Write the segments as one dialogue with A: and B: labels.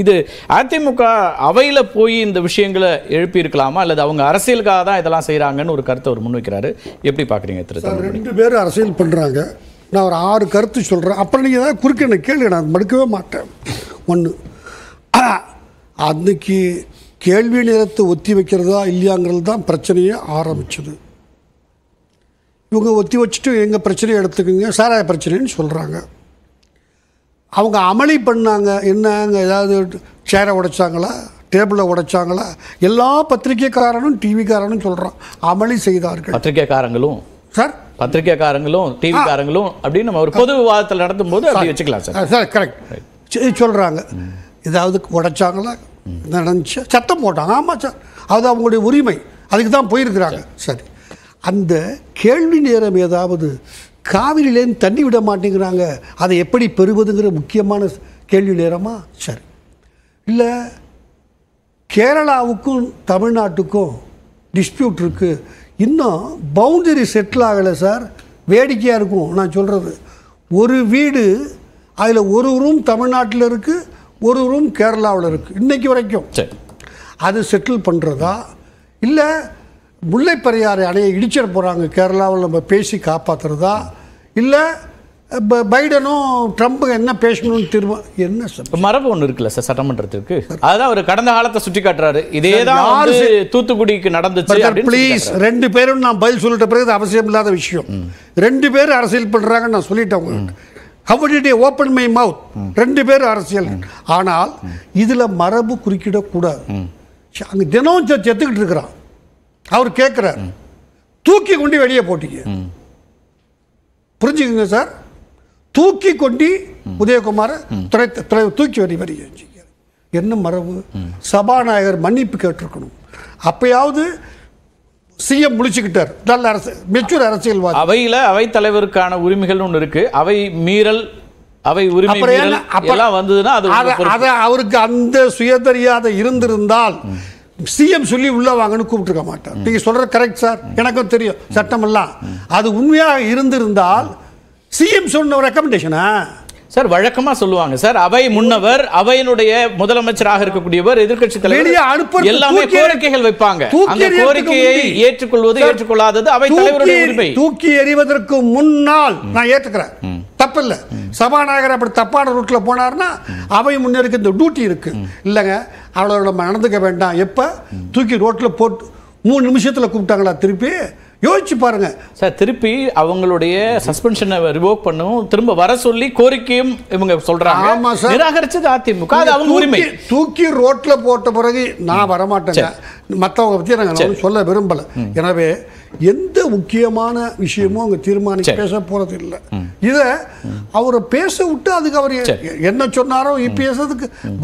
A: இது அதிமுக அவையில் போய் இந்த விஷயங்களை எழுப்பியிருக்கலாமா அல்லது அவங்க அரசியலுக்காக தான் இதெல்லாம் செய்கிறாங்கன்னு ஒரு கருத்தை அவர் முன்வைக்கிறாரு எப்படி பார்க்குறீங்க திரு
B: ரெண்டு பேரும் அரசியல் பண்ணுறாங்க நான் ஒரு ஆறு கருத்து சொல்கிறேன் அப்புறம் நீங்கள் ஏதாவது குறுக்க என்ன கேள்வி நான் மறுக்கவே மாட்டேன் ஒன்று அன்னைக்கு கேள்வி நேரத்தை ஒத்தி வைக்கிறதா இல்லையாங்கிறது தான் பிரச்சனையே ஆரம்பிச்சது இவங்க ஒத்தி வச்சுட்டு எங்கள் பிரச்சனையை எடுத்துக்கோங்க சாராய பிரச்சனைன்னு சொல்கிறாங்க அவங்க அமளி பண்ணாங்க என்னங்க ஏதாவது சேரை உடைச்சாங்களா டேபிளை உடைச்சாங்களா எல்லா பத்திரிகைக்காரனும் டிவிக்காரனும் சொல்கிறான் அமளி செய்தார்கள்
A: பத்திரிகைக்காரங்களும் சார் பத்திரிகைக்காரங்களும் டிவிக்காரங்களும் அப்படின்னு நம்ம ஒரு பொது விவாதத்தில் நடத்தும் போது அப்படி வச்சுக்கலாம் சார் சார் கரெக்ட்
B: சொல்கிறாங்க ஏதாவது உடைச்சாங்களா நடந்துச்சு சத்தம் போட்டாங்க ஆமாம் சார் அது அவங்களுடைய உரிமை அதுக்கு தான் போயிருக்கிறாங்க சரி அந்த கேள்வி நேரம் ஏதாவது காவிரியிலேருந்து தண்ணி விட மாட்டேங்கிறாங்க அதை எப்படி பெறுவதுங்கிற முக்கியமான கேள்வி நேரமா சரி இல்லை கேரளாவுக்கும் தமிழ்நாட்டுக்கும் டிஸ்பியூட் இருக்குது இன்னும் பவுண்டரி செட்டில் ஆகலை சார் வேடிக்கையாக இருக்கும் நான் சொல்கிறது ஒரு வீடு அதில் ஒரு ரூம் தமிழ்நாட்டில் இருக்குது ஒரு ரூம் கேரளாவில் இருக்குது இன்றைக்கு வரைக்கும் அது செட்டில் பண்ணுறதா இல்லை முல்லைப்பெரியாறு அணையை இடிச்சிட போகிறாங்க கேரளாவில் நம்ம பேசி காப்பாற்றுறதா இல்லை
A: இப்போ பைடனும் ட்ரம்ப் என்ன பேசணும்னு திரும்ப என்ன சார் மரபு ஒன்று இருக்குல்ல சார் சட்டமன்றத்திற்கு அதுதான் அவர் கடந்த காலத்தை சுட்டி காட்டுறாரு இதே தான் தூத்துக்குடிக்கு நடந்துச்சு ப்ளீஸ்
B: ரெண்டு பேரும் நான் பதில் சொல்லிட்ட பிறகு அவசியம் இல்லாத விஷயம் ரெண்டு பேர் அரசியல் பண்ணுறாங்கன்னு நான் சொல்லிட்டேன் உங்களுக்கு ஓப்பன் மை மவுத் ரெண்டு பேரும் அரசியல் ஆனால் இதில் மரபு குறுக்கிடக்கூடாது அங்கே தினம் செத்துக்கிட்டு இருக்கிறான் அவர் கேட்குறார் தூக்கி கொண்டு வெளியே போட்டீங்க புரிஞ்சுக்குங்க சார் தூக்கி கொண்டு உதயகுமார் துறை துறை தூக்கி வெளி வெளியே என்ன மரபு சபாநாயகர் மன்னிப்பு கேட்டிருக்கணும் அப்பயாவது சிஎம் முடிச்சுக்கிட்டார் நல்ல அரசு மெச்சூர் அரசியல்வாதி
A: அவையில் அவைத்தலைவருக்கான உரிமைகள் ஒன்று இருக்கு அவை மீறல் அவை உரிமை அப்பெல்லாம் வந்ததுன்னா அது அவருக்கு
B: அந்த சுயதரியாத இருந்திருந்தால் சிஎம் சொல்லி உள்ள வாங்கன்னு கூப்பிட்டுருக்க மாட்டார் நீங்கள் சொல்கிற கரெக்ட் சார் எனக்கும் தெரியும் சட்டமெல்லாம் அது உண்மையாக இருந்திருந்தால்
A: சிஎம் சொன்ன ரெக்கமெண்டேஷனா சார் வழக்கமா சொல்லுவாங்க சார் அவை முன்னவர் அவையினுடைய முதலமைச்சராக இருக்கக்கூடியவர் எதிர்கட்சி தலைவர் எல்லாமே கோரிக்கைகள் வைப்பாங்க அந்த கோரிக்கையை ஏற்றுக்கொள்வது ஏற்றுக்கொள்ளாதது அவை தலைவருடைய உரிமை தூக்கி
B: எறிவதற்கு முன்னால் நான் ஏற்றுக்கிறேன் தப்பில்லை சபாநாயகர் அப்படி தப்பான ரூட்டில் போனார்னா அவை முன்னேறி இந்த டியூட்டி இருக்குது இல்லைங்க அவளோட நம்ம நடந்துக்க வேண்டாம் எப்போ தூக்கி ரோட்டில் போட்டு மூணு நிமிஷத்தில் கூப்பிட்டாங்களா
A: திருப்பி யோசிச்சு பாருங்க சார் திருப்பி அவங்களுடைய சஸ்பென்ஷனை ரிவோக் பண்ணவும் திரும்ப வர சொல்லி கோரிக்கையும் இவங்க சொல்றாங்க ஆமா சார்
B: நிராகரிச்சது அதிமுக அவங்க உரிமை தூக்கி ரோட்ல போட்ட பிறகு நான் வரமாட்டேன் மற்றவங்க பற்றி நாங்கள் சொல்ல விரும்பல எனவே எந்த முக்கியமான விஷயமும் அவங்க தீர்மானிக்க பேச போகிறது இல்லை இதை அவரை பேச விட்டு அதுக்கு அவர் என்ன சொன்னாரோ இபிஎஸ்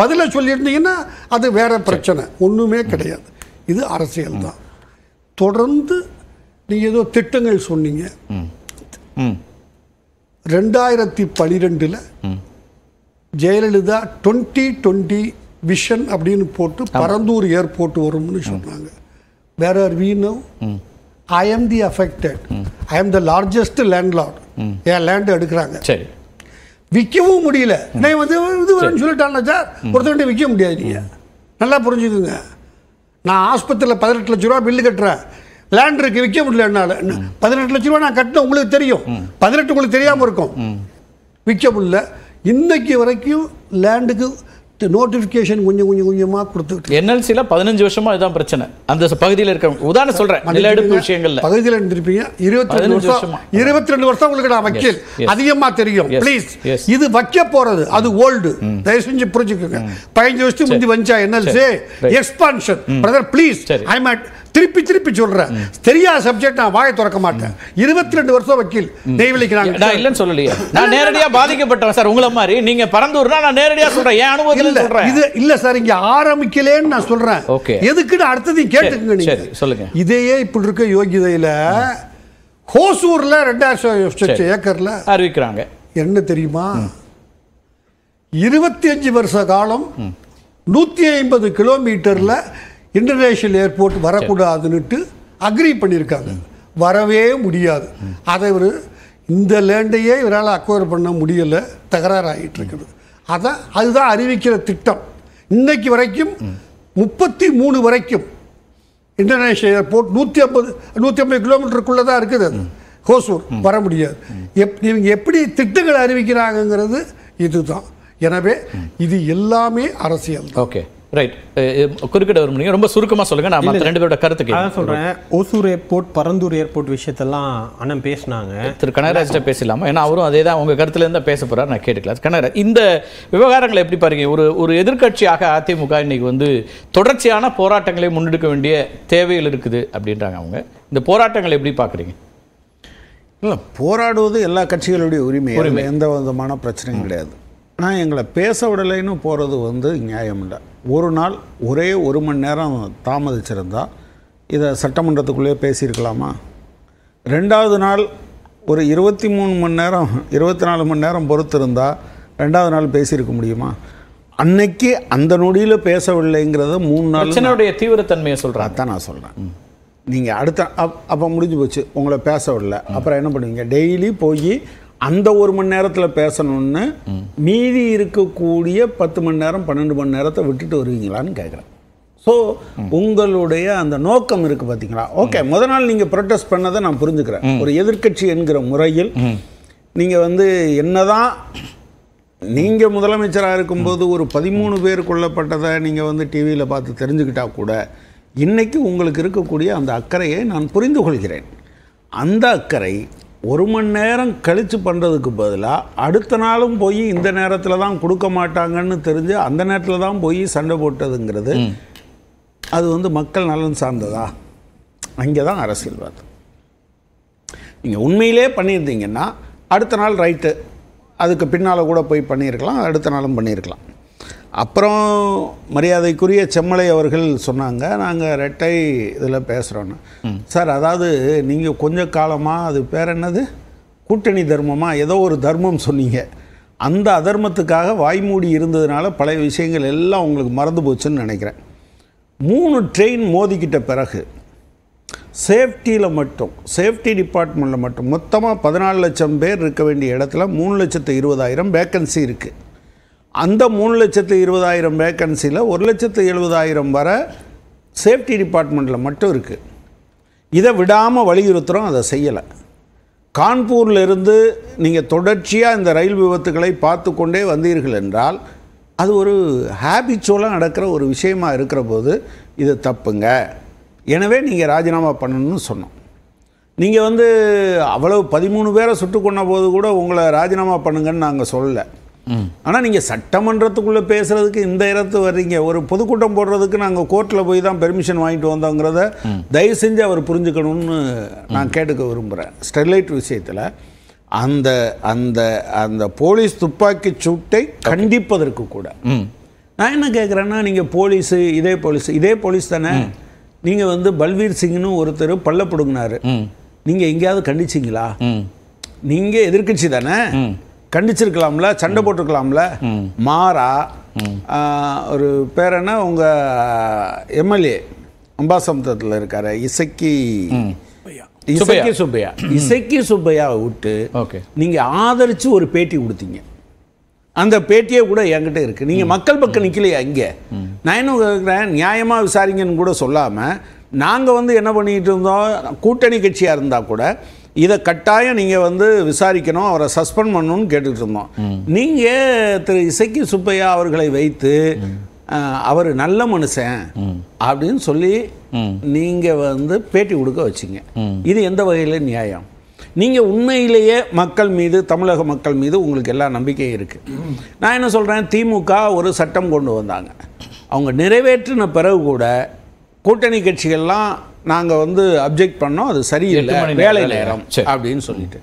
B: பதில சொல்லியிருந்தீங்கன்னா அது வேற பிரச்சனை ஒன்றுமே கிடையாது இது அரசியல் தான் தொடர்ந்து நீங்கள் ஏதோ திட்டங்கள் சொன்னீங்க ரெண்டாயிரத்தி பனிரெண்டில் ஜெயலலிதா டுவெண்ட்டி டுவெண்ட்டி விஷன் அப்படின்னு போட்டு பரந்தூர் ஏர்போர்ட் வரும்னு சொன்னாங்க where are we no I am the affected I am the largest landlord என் லேண்ட் எடுக்கிறாங்க சரி விற்கவும் முடியல நான் வந்து இது சொல்லிட்டாங்க சார் ஒருத்தவன்ட்டு விற்க முடியாது நீங்கள் நல்லா புரிஞ்சுக்குங்க நான் ஆஸ்பத்திரியில் பதினெட்டு லட்ச ரூபா பில்லு கட்டுறேன் லேண்டருக்கு விற்க முடியல என்னால் பதினெட்டு லட்ச ரூபா நான் கட்டின உங்களுக்கு தெரியும் பதினெட்டு உங்களுக்கு தெரியாமல் இருக்கும் விற்க முடியல இன்னைக்கு வரைக்கும் லேண்டுக்கு நோட்டிஃபிகேஷன் கொஞ்சம் கொஞ்சம் கொஞ்சமாக கொடுத்துட்டு
A: என்எல்சியில் பதினஞ்சு வருஷமாக இதுதான் பிரச்சனை அந்த பகுதியில் இருக்க உதாரணம் சொல்கிறேன் எடுப்பு விஷயங்களில்
B: பகுதியில் இருந்திருப்பீங்க இருபத்தி ரெண்டு வருஷம்
A: இருபத்தி ரெண்டு வருஷம் உங்களுக்கு நான் வக்கீல்
B: அதிகமாக தெரியும் ப்ளீஸ் இது வைக்க போகிறது அது ஓல்டு தயவு செஞ்சு புரிஞ்சுக்கோங்க பதினஞ்சு வருஷத்துக்கு முந்தி வந்துச்சா NLC expansion brother please I made திருப்பி திருப்பி
A: சொல்றேன் தெரியாத சப்ஜெக்ட் நான் வாயை திறக்க மாட்டேன் இருபத்தி ரெண்டு வருஷம் வக்கீல் நெய்வலிக்கிறாங்க நான் இல்லைன்னு சொல்லலையே நான் நேரடியாக பாதிக்கப்பட்டேன் சார் உங்களை மாதிரி நீங்க பறந்தூர்னா நான் நேரடியாக சொல்றேன் என் அனுபவத்தில் சொல்றேன் இது
B: இல்ல சார் இங்க ஆரம்பிக்கலேன்னு நான் சொல்றேன் ஓகே
A: எதுக்குன்னு அடுத்ததையும் கேட்டுக்கங்க நீங்க சொல்லுங்க இதையே
B: இப்படி இருக்க யோகிதையில ஹோசூர்ல ரெண்டாயிரம் ஏக்கர்ல அறிவிக்கிறாங்க என்ன தெரியுமா இருபத்தி அஞ்சு வருஷ காலம் நூத்தி ஐம்பது கிலோமீட்டர்ல இன்டர்நேஷ்னல் ஏர்போர்ட் வரக்கூடாதுன்னுட்டு அக்ரி பண்ணியிருக்காங்க வரவே முடியாது அதை ஒரு இந்த லேண்டையே இவரால் அக்வயர் பண்ண முடியலை தகராறாகிட்டு இருக்குது அதான் அதுதான் அறிவிக்கிற திட்டம் இன்னைக்கு வரைக்கும் முப்பத்தி மூணு வரைக்கும் இன்டர்நேஷ்னல் ஏர்போர்ட் நூற்றி ஐம்பது நூற்றி ஐம்பது கிலோமீட்டருக்குள்ளே தான் இருக்குது அது ஹோசூர் வர முடியாது எப் இவங்க எப்படி திட்டங்களை அறிவிக்கிறாங்கங்கிறது இதுதான் எனவே இது எல்லாமே அரசியல்
A: ஓகே ரைட் குறுக்கிட வரும் நீங்கள் ரொம்ப சுருக்கமாக சொல்லுங்கள் நான் மற்ற ரெண்டு பேரோட கருத்துக்கு அதான் சொல்கிறேன் ஓசூர் ஏர்போர்ட் பரந்தூர் ஏர்போர்ட் விஷயத்தெல்லாம் அண்ணன் பேசினாங்க திரு கனகராஜ்கிட்ட பேசலாமா ஏன்னா அவரும் அதே தான் உங்கள் கருத்துலேருந்து பேச போகிறார் நான் கேட்டுக்கலாம் கனகராஜ் இந்த விவகாரங்களை எப்படி பாருங்க ஒரு ஒரு எதிர்கட்சியாக அதிமுக இன்னைக்கு வந்து தொடர்ச்சியான போராட்டங்களை முன்னெடுக்க வேண்டிய தேவைகள் இருக்குது அப்படின்றாங்க அவங்க இந்த போராட்டங்களை எப்படி பார்க்குறீங்க
C: இல்லை போராடுவது எல்லா கட்சிகளுடைய உரிமை உரிமை எந்த விதமான பிரச்சனையும் கிடையாது ஆனால் எங்களை பேச விடலைன்னு போகிறது வந்து நியாயம் இல்லை ஒரு நாள் ஒரே ஒரு மணி நேரம் தாமதிச்சிருந்தா இதை சட்டமன்றத்துக்குள்ளேயே பேசியிருக்கலாமா ரெண்டாவது நாள் ஒரு இருபத்தி மூணு மணி நேரம் இருபத்தி நாலு மணி நேரம் பொறுத்திருந்தால் ரெண்டாவது நாள் பேசியிருக்க முடியுமா அன்னைக்கு அந்த நொடியில் பேசவில்லைங்கிறத மூணு நாள் பிரச்சனையுடைய
A: தீவிரத்தன்மையை சொல்கிறேன் அதான் நான் சொல்கிறேன்
C: நீங்கள் அடுத்த அப் அப்போ முடிஞ்சு போச்சு உங்களை பேச விடல அப்புறம் என்ன பண்ணுவீங்க டெய்லி போய் அந்த ஒரு மணி நேரத்தில் பேசணும்னு மீதி இருக்கக்கூடிய பத்து மணி நேரம் பன்னெண்டு மணி நேரத்தை விட்டுட்டு வருவீங்களான்னு கேட்குறேன் ஸோ உங்களுடைய அந்த நோக்கம் இருக்குது பார்த்தீங்களா ஓகே முத நாள் நீங்கள் ப்ரொட்டஸ்ட் பண்ணதை நான் புரிஞ்சுக்கிறேன் ஒரு எதிர்கட்சி என்கிற முறையில் நீங்கள் வந்து என்னதான் நீங்கள் முதலமைச்சராக இருக்கும்போது ஒரு பதிமூணு பேர் கொல்லப்பட்டதை நீங்கள் வந்து டிவியில் பார்த்து தெரிஞ்சுக்கிட்டா கூட இன்னைக்கு உங்களுக்கு இருக்கக்கூடிய அந்த அக்கறையை நான் புரிந்து கொள்கிறேன் அந்த அக்கறை ஒரு மணி நேரம் கழித்து பண்ணுறதுக்கு பதிலாக அடுத்த நாளும் போய் இந்த நேரத்தில் தான் கொடுக்க மாட்டாங்கன்னு தெரிஞ்சு அந்த நேரத்தில் தான் போய் சண்டை போட்டதுங்கிறது அது வந்து மக்கள் நலன் சார்ந்ததா அங்கே தான் அரசியல்வாதம் நீங்கள் உண்மையிலே பண்ணியிருந்தீங்கன்னா அடுத்த நாள் ரைட்டு அதுக்கு பின்னால் கூட போய் பண்ணியிருக்கலாம் அடுத்த நாளும் பண்ணியிருக்கலாம் அப்புறம் மரியாதைக்குரிய செம்மலை அவர்கள் சொன்னாங்க நாங்கள் ரெட்டை இதில் பேசுகிறோன்னு சார் அதாவது நீங்கள் கொஞ்ச காலமாக அது பேர் என்னது கூட்டணி தர்மமாக ஏதோ ஒரு தர்மம் சொன்னீங்க அந்த அதர்மத்துக்காக வாய்மூடி இருந்ததுனால பழைய விஷயங்கள் எல்லாம் உங்களுக்கு மறந்து போச்சுன்னு நினைக்கிறேன் மூணு ட்ரெயின் மோதிக்கிட்ட பிறகு சேஃப்டியில் மட்டும் சேஃப்டி டிபார்ட்மெண்ட்டில் மட்டும் மொத்தமாக பதினாலு லட்சம் பேர் இருக்க வேண்டிய இடத்துல மூணு லட்சத்து இருபதாயிரம் வேக்கன்சி இருக்குது அந்த மூணு லட்சத்து இருபதாயிரம் வேக்கன்சியில் ஒரு லட்சத்து எழுபதாயிரம் வர சேஃப்டி டிபார்ட்மெண்ட்டில் மட்டும் இருக்குது இதை விடாமல் வலியுறுத்துகிறோம் அதை செய்யலை இருந்து நீங்கள் தொடர்ச்சியாக இந்த ரயில் விபத்துக்களை பார்த்து கொண்டே வந்தீர்கள் என்றால் அது ஒரு ஹேபிச்சோலாக நடக்கிற ஒரு விஷயமாக இருக்கிற போது இது தப்புங்க எனவே நீங்கள் ராஜினாமா பண்ணணும்னு சொன்னோம் நீங்கள் வந்து அவ்வளோ பதிமூணு பேரை சுட்டு கொண்ட போது கூட உங்களை ராஜினாமா பண்ணுங்கன்னு நாங்கள் சொல்லலை ஆனால் நீங்கள் சட்டமன்றத்துக்குள்ளே பேசுகிறதுக்கு இந்த இடத்து வர்றீங்க ஒரு பொதுக்கூட்டம் போடுறதுக்கு நாங்கள் கோர்ட்டில் போய் தான் பெர்மிஷன் வாங்கிட்டு வந்தோங்கிறத தயவு செஞ்சு அவர் புரிஞ்சுக்கணும்னு நான் கேட்டுக்க விரும்புகிறேன் ஸ்டெர்லைட் விஷயத்தில் அந்த அந்த அந்த போலீஸ் துப்பாக்கி சூட்டை கண்டிப்பதற்கு கூட நான் என்ன கேட்குறேன்னா நீங்கள் போலீஸு இதே போலீஸ் இதே போலீஸ் தானே நீங்கள் வந்து பல்வீர் சிங்னு ஒருத்தர் பல்ல பிடுங்கினாரு நீங்கள் எங்கேயாவது கண்டிச்சிங்களா நீங்கள் எதிர்கட்சி தானே கண்டிச்சிருக்கலாம்ல சண்டை போட்டிருக்கலாம்ல மாறா ஒரு பேர் என்ன உங்கள் எம்எல்ஏ அம்பாசமுத்திரத்தில் இருக்கார் இசக்கி
A: இசக்கி சுப்பையா
C: இசக்கி சுப்பையாவை விட்டு நீங்கள் ஆதரித்து ஒரு பேட்டி கொடுத்தீங்க அந்த பேட்டியே கூட என்கிட்ட இருக்குது நீங்கள் மக்கள் பக்கம் நிற்கலையா இங்கே நான் என்ன நியாயமா நியாயமாக விசாரிங்கன்னு கூட சொல்லாமல் நாங்கள் வந்து என்ன பண்ணிகிட்டு இருந்தோம் கூட்டணி கட்சியாக இருந்தால் கூட இதை கட்டாயம் நீங்கள் வந்து விசாரிக்கணும் அவரை சஸ்பெண்ட் பண்ணணும்னு கேட்டுக்கிட்டு இருந்தோம் நீங்கள் திரு இசைக்கு சுப்பையா அவர்களை வைத்து அவர் நல்ல மனுஷன் அப்படின்னு சொல்லி நீங்கள் வந்து பேட்டி கொடுக்க வச்சிங்க இது எந்த வகையில் நியாயம் நீங்கள் உண்மையிலேயே மக்கள் மீது தமிழக மக்கள் மீது உங்களுக்கு எல்லா நம்பிக்கையும் இருக்குது நான் என்ன சொல்கிறேன் திமுக ஒரு சட்டம் கொண்டு வந்தாங்க அவங்க நிறைவேற்றின பிறகு கூட கூட்டணி கட்சிகள்லாம் நாங்கள் வந்து அப்ஜெக்ட் பண்ணோம் அது சரியில்லை வேலை நேரம்
A: அப்படின்னு சொல்லிட்டு